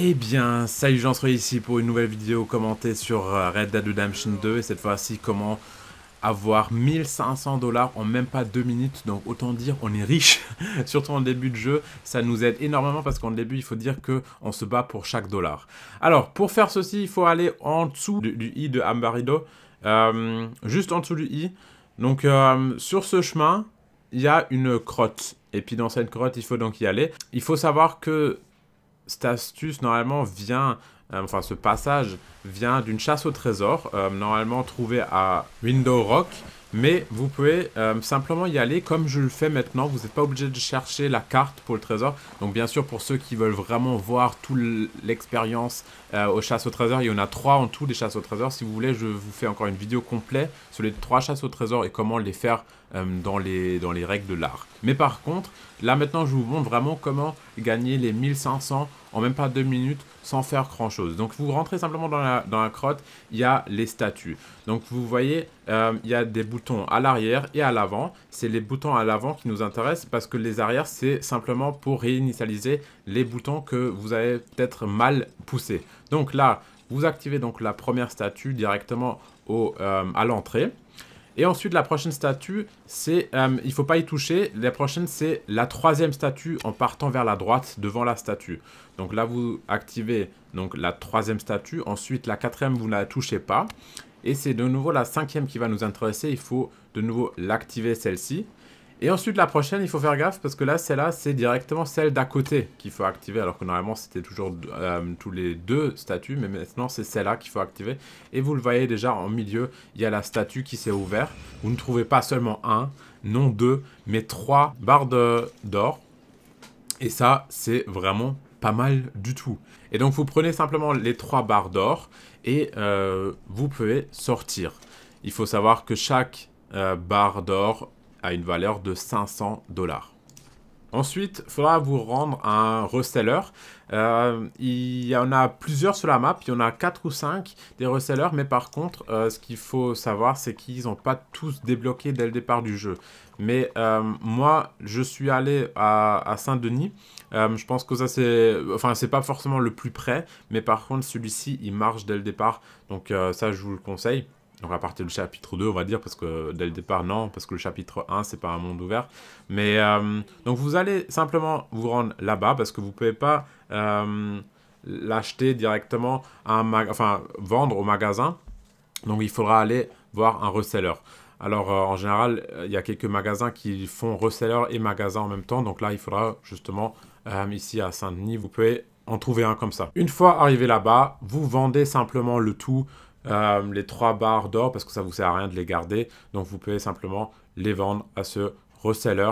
Eh bien, salut, j'en serai ici pour une nouvelle vidéo commentée sur euh, Red Dead Redemption 2 et cette fois-ci comment avoir 1500 dollars en même pas 2 minutes. Donc autant dire on est riche, surtout en début de jeu. Ça nous aide énormément parce qu'en début il faut dire que on se bat pour chaque dollar. Alors pour faire ceci il faut aller en dessous du, i de Ambarido, euh, juste en dessous du i. Donc euh, sur ce chemin il y a une crotte. Et puis dans cette crotte, il faut donc y aller. Il faut savoir que cette astuce normalement vient, euh, enfin ce passage vient d'une chasse au trésor, euh, normalement trouvée à Window Rock. Mais vous pouvez euh, simplement y aller comme je le fais maintenant. Vous n'êtes pas obligé de chercher la carte pour le trésor. Donc bien sûr, pour ceux qui veulent vraiment voir toute l'expérience aux chasses au trésor, il y en a trois en tout des chasses au trésor. Si vous voulez, je vous fais encore une vidéo complète sur les trois chasses au trésor et comment les faire euh, dans, les, dans les règles de l'art. Mais par contre, là maintenant, je vous montre vraiment comment gagner les 1500 en même pas deux minutes sans faire grand chose. Donc vous rentrez simplement dans la, dans crotte, il y a les statues Donc vous voyez, euh, il y a des boutons à l'arrière et à l'avant. C'est les boutons à l'avant qui nous intéressent parce que les arrières, c'est simplement pour réinitialiser les boutons que vous avez peut-être mal poussés. Donc là, vous activez donc la première statue directement au, euh, à l'entrée. Et ensuite, la prochaine statue, c'est, ne euh, il faut pas y toucher. La prochaine, c'est la troisième statue en partant vers la droite devant la statue. Donc là, vous activez donc la troisième statue. Ensuite, la quatrième, vous ne la touchez pas. Et c'est de nouveau la cinquième qui va nous intéresser. Il faut de nouveau l'activer celle-ci. Et ensuite, la prochaine, il faut faire gaffe parce que là, celle-là, c'est directement celle d'à côté qu'il faut activer. Alors que normalement, c'était toujours euh, tous les deux statues, mais maintenant, c'est celle-là qu'il faut activer. Et vous le voyez déjà en milieu, il y a la statue qui s'est ouverte. Vous ne trouvez pas seulement un, non deux, mais trois barres d'or. Et ça, c'est vraiment pas mal du tout. Et donc, vous prenez simplement les trois barres d'or et euh, vous pouvez sortir. Il faut savoir que chaque euh, barre d'or à une valeur de 500 dollars. Ensuite, il faudra vous rendre un reseller. Euh, il y en a plusieurs sur la map, il y en a 4 ou 5 des resellers, mais par contre, euh, ce qu'il faut savoir, c'est qu'ils n'ont pas tous débloqué dès le départ du jeu. Mais euh, moi, je suis allé à, à Saint-Denis. je pense que ça, c'est... Enfin, c'est pas forcément le plus près, mais par contre, celui-ci, il marche dès le départ. Donc ça, je vous le conseille donc à partir du chapitre 2, on va dire, parce que dès le départ, non, parce que le chapitre 1, c'est pas un monde ouvert. Mais euh, donc vous allez simplement vous rendre là-bas, parce que vous pouvez pas euh, l'acheter directement, à un enfin vendre au magasin. Donc il faudra aller voir un reseller. Alors euh, en général, il y a quelques magasins qui font reseller et magasin en même temps. Donc là, il faudra justement, ici à Saint-Denis, vous pouvez en trouver un comme ça. Une fois arrivé là-bas, vous vendez simplement le tout euh, les trois barres d'or parce que ça vous sert à rien de les garder. Donc vous pouvez simplement les vendre à ce reseller.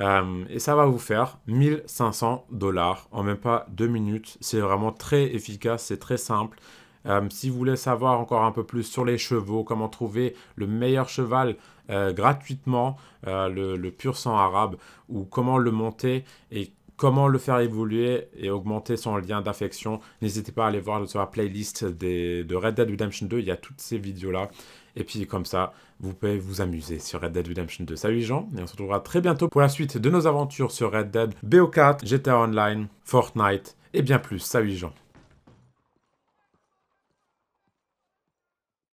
Euh, et ça va vous faire 1500 dollars en même pas deux minutes. C'est vraiment très efficace, c'est très simple. Euh, si vous voulez savoir encore un peu plus sur les chevaux, comment trouver le meilleur cheval gratuitement, le, le, pur sang arabe, ou comment le monter et comment le faire évoluer et augmenter son lien d'affection. N'hésitez pas à aller voir sur la playlist de Red Dead Redemption 2, il y a toutes ces vidéos-là. Et puis comme ça, vous pouvez vous amuser sur Red Dead Redemption 2. Salut Jean, et on se retrouvera très bientôt pour la suite de nos aventures sur Red Dead, BO4, GTA Online, Fortnite et bien plus. Salut Jean.